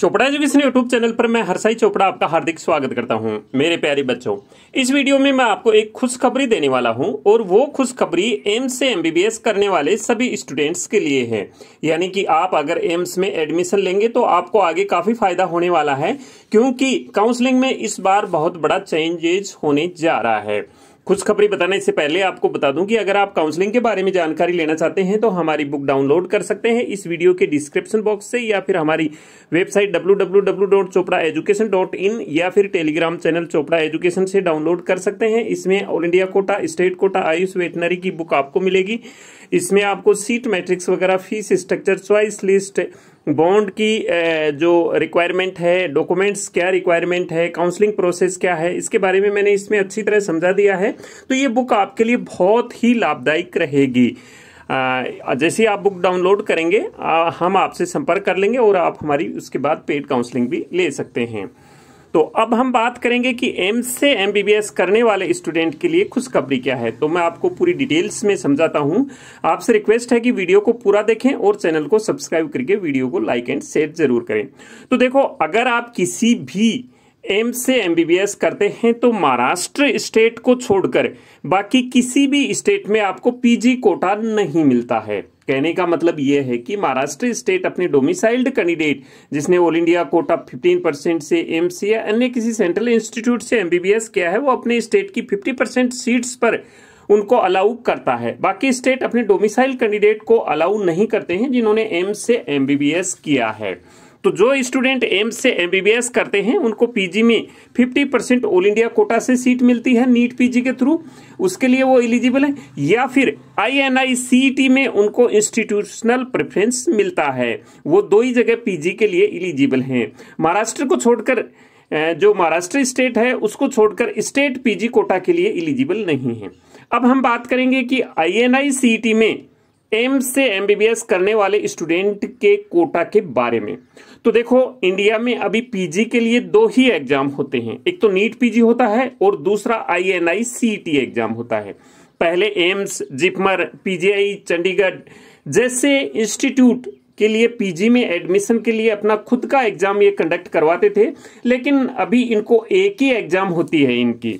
Chopra education YouTube channel पर मैं हरसाई चोपड़ा आपका हार्दिक स्वागत करता हूं मेरे प्यारे बच्चों इस वीडियो में मैं आपको एक खुशखबरी देने वाला हूं और वो खुशखबरी एम्स से एमबीबीएस करने वाले सभी स्टूडेंट्स के लिए है यानी कि आप अगर एम्स में एडमिशन लेंगे तो आपको आगे काफी फायदा होने वाला है क्योंकि काउंसलिंग में इस बार बहुत बड़ा चेंजेज होने जा रहा है कुछ खबरें बताने से पहले आपको बता दूं कि अगर आप काउंसलिंग के बारे में जानकारी लेना चाहते हैं तो हमारी बुक डाउनलोड कर सकते हैं इस वीडियो के डिस्क्रिप्शन बॉक्स से या फिर हमारी वेबसाइट डब्ल्यू या फिर टेलीग्राम चैनल चोपड़ा एजुकेशन से डाउनलोड कर सकते हैं इसमें all India quota state quota AYUSH veterinary की बुक आपको मिलेगी इसमें आपको सीट मैट्रिक्स वगैरह fees structure choice list bond की जो रिक्वायरमेंट है डॉक्यूमेंट्स क्या रिक्वायरमेंट है काउंसलिंग प्रोसेस क्या है इसके बारे में मैंने इसमें अच्छी तरह समझा दिया है तो ये बुक आपके लिए बहुत ही लाभदायक रहेगी जैसे आप बुक डाउनलोड करेंगे हम आपसे संपर्क कर लेंगे और आप हमारी उसके बाद पेड काउंसलिंग भी ले सकते हैं तो अब हम बात करेंगे कि एम से एम करने वाले स्टूडेंट के लिए खुशखबरी क्या है तो मैं आपको पूरी डिटेल्स में समझाता हूं आपसे रिक्वेस्ट है कि वीडियो को पूरा देखें और चैनल को सब्सक्राइब करके वीडियो को लाइक एंड शेयर जरूर करें तो देखो अगर आप किसी भी एम से एमबीबीएस करते हैं तो महाराष्ट्र स्टेट को छोड़कर बाकी किसी भी स्टेट में आपको पीजी कोटा नहीं मिलता है कहने का मतलब यह है कि महाराष्ट्र स्टेट अपने डोमिसाइल्ड कैंडिडेट जिसने ऑल इंडिया कोटा 15 परसेंट से एम्स या अन्य किसी सेंट्रल इंस्टीट्यूट से एमबीबीएस किया है वो अपने स्टेट की 50 परसेंट सीट पर उनको अलाउ करता है बाकी स्टेट अपने डोमिसाइल कैंडिडेट को अलाउ नहीं करते हैं जिन्होंने एम्स से एमबीबीएस किया है तो जो स्टूडेंट एम्स से एमबीबीएस करते हैं उनको पीजी में 50 परसेंट ऑल इंडिया कोटा से सीट मिलती है नीट पीजी के थ्रू उसके लिए वो एलिजिबल है या फिर आईएनआईसीटी e में उनको इंस्टीट्यूशनल प्रेफरेंस मिलता है वो दो ही जगह पीजी के लिए इलिजिबल हैं महाराष्ट्र को छोड़कर जो महाराष्ट्र स्टेट है उसको छोड़कर स्टेट पीजी कोटा के लिए इलिजिबल नहीं है अब हम बात करेंगे कि आई एन e में एम से एमबीबीएस करने वाले स्टूडेंट के कोटा के बारे में तो देखो इंडिया में अभी पीजी के लिए दो ही एग्जाम होते हैं एक तो नीट पीजी होता है और दूसरा आईएनआई सीटी e एग्जाम होता है पहले एम्स जिपमर पीजीआई चंडीगढ़ जैसे इंस्टीट्यूट के लिए पीजी में एडमिशन के लिए अपना खुद का एग्जाम ये कंडक्ट करवाते थे लेकिन अभी इनको एक ही एग्जाम होती है इनकी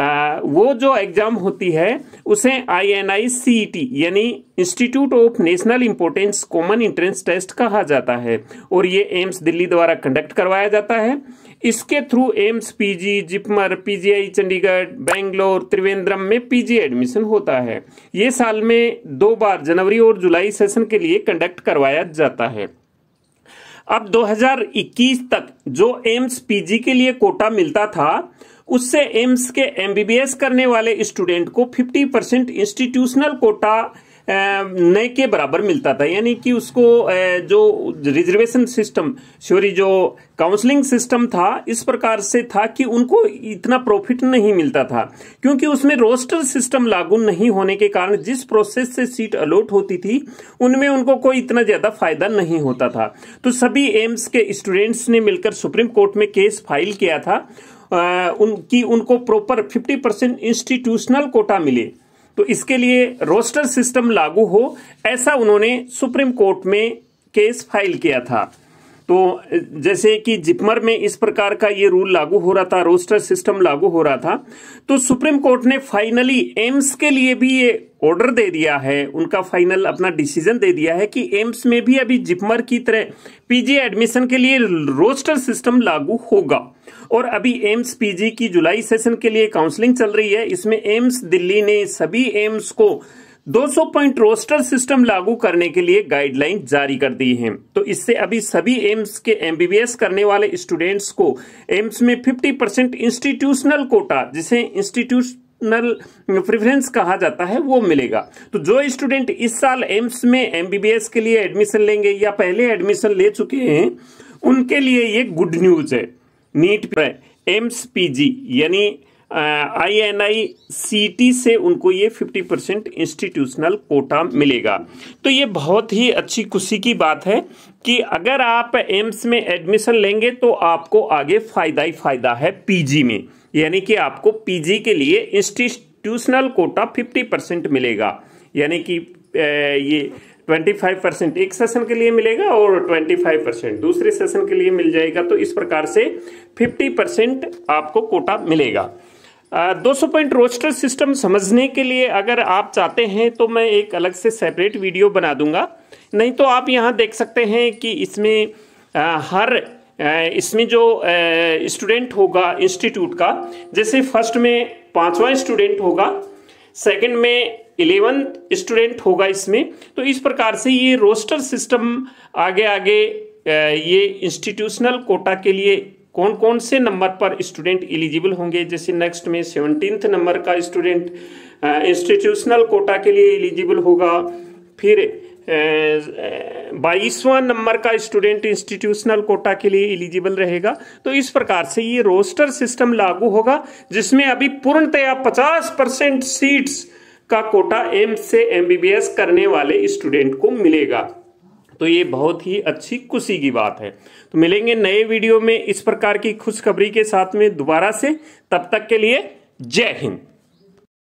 वो जो एग्ज़ाम होती है उसे I N I C T यानी institute of national importance common entrance test कहा जाता है और ये एम्स दिल्ली द्वारा कंडक्ट करवाया जाता है इसके through AIIMS PG JIPMER PGI Chandigarh Bangalore Trivandrum में पीजी एडमिशन होता है ये साल में दो बार जनवरी और जुलाई सेशन के लिए कंडक्ट करवाया जाता है अब 2021 तक जो एम्स पीजी के लिए कोटा मिलता था उससे एम्स के एमबीबीएस करने वाले स्टूडेंट को 50 परसेंट इंस्टीट्यूशनल कोटा नए के बराबर मिलता था यानी कि उसको जो रिजर्वेशन सिस्टम सॉरी जो काउंसलिंग सिस्टम था इस प्रकार से था कि उनको इतना प्रॉफिट नहीं मिलता था क्योंकि उसमें रोस्टर सिस्टम लागू नहीं होने के कारण जिस प्रोसेस से सीट अलॉट होती थी उनमें उनको कोई इतना ज्यादा फायदा नहीं होता था तो सभी एम्स के स्टूडेंट्स ने मिलकर सुप्रीम कोर्ट में केस फाइल किया था उनकी उनको प्रॉपर 50 परसेंट इंस्टीट्यूशनल कोटा मिले तो इसके लिए रोस्टर सिस्टम लागू हो ऐसा उन्होंने सुप्रीम कोर्ट में केस फाइल किया था तो जैसे कि जिपमर में इस प्रकार का ये रूल लागू हो रहा था रोस्टर सिस्टम लागू हो रहा था तो सुप्रीम कोर्ट ने फाइनली एम्स के लिए भी ये ऑर्डर दे दिया है उनका फाइनल अपना डिसीजन दे दिया है कि एम्स में भी अभी जिपमर की तरह पीजी एडमिशन के लिए रोस्टर सिस्टम लागू होगा और अभी एम्स पीजी की जुलाई सेशन के लिए काउंसलिंग चल रही है इसमें एम्स दिल्ली ने सभी एम्स को 200 पॉइंट रोस्टर सिस्टम लागू करने के लिए गाइडलाइन जारी कर दी है तो इससे अभी सभी एम्स के एमबीबीएस करने वाले स्टूडेंट्स को एम्स में 50 परसेंट इंस्टीट्यूशनल कोटा जिसे इंस्टीट्यूट प्रिफरेंस प्रेफरेंस कहा जाता है वो मिलेगा तो जो स्टूडेंट इस साल एम्स में एमबीबीएस के लिए एडमिशन लेंगे या पहले एडमिशन ले चुके हैं उनके लिए ये गुड न्यूज है नीट पर एम्स पीजी यानी I N I C T से उनको ये 50 परसेंट इंस्टीट्यूशनल कोटा मिलेगा तो ये बहुत ही अच्छी खुशी की बात है कि अगर आप एम्स में एडमिशन लेंगे तो आपको आगे फ़ायदा ही फ़ायदा है पीजी में यानी कि आपको पीजी के लिए इंस्टीट्यूशनल कोटा 50 परसेंट मिलेगा यानी कि ये 25 परसेंट एक सेशन के लिए मिलेगा और 25 परसेंट दूसरे सेशन के लिए मिल जाएगा तो इस प्रकार से 50 परसेंट आपको कोटा मिलेगा दो सौ पॉइंट रोस्टर सिस्टम समझने के लिए अगर आप चाहते हैं तो मैं एक अलग से सेपरेट वीडियो बना दूंगा नहीं तो आप यहाँ देख सकते हैं कि इसमें आ, हर आ, इसमें जो स्टूडेंट होगा इंस्टीट्यूट का जैसे फर्स्ट में पांचवा स्टूडेंट होगा सेकंड में इलेवेंथ स्टूडेंट होगा इसमें तो इस प्रकार से ये रोस्टर सिस्टम आगे आगे ये इंस्टीट्यूशनल कोटा के लिए कौन कौन से नंबर पर स्टूडेंट एलिजिबल होंगे जैसे नेक्स्ट में सेवनटीन्थ नंबर का स्टूडेंट इंस्टीट्यूशनल कोटा के लिए एलिजिबल होगा फिर बाईसवां नंबर का स्टूडेंट इंस्टीट्यूशनल कोटा के लिए एलिजिबल रहेगा तो इस प्रकार से ये रोस्टर सिस्टम लागू होगा जिसमें अभी पूर्णतया पचास परसेंट सीट्स का कोटा एम से एमबीबीएस करने वाले स्टूडेंट को मिलेगा तो ये बहुत ही अच्छी खुशी की बात है तो मिलेंगे नए वीडियो में इस प्रकार की खुशखबरी के साथ में दोबारा से तब तक के लिए जय हिंद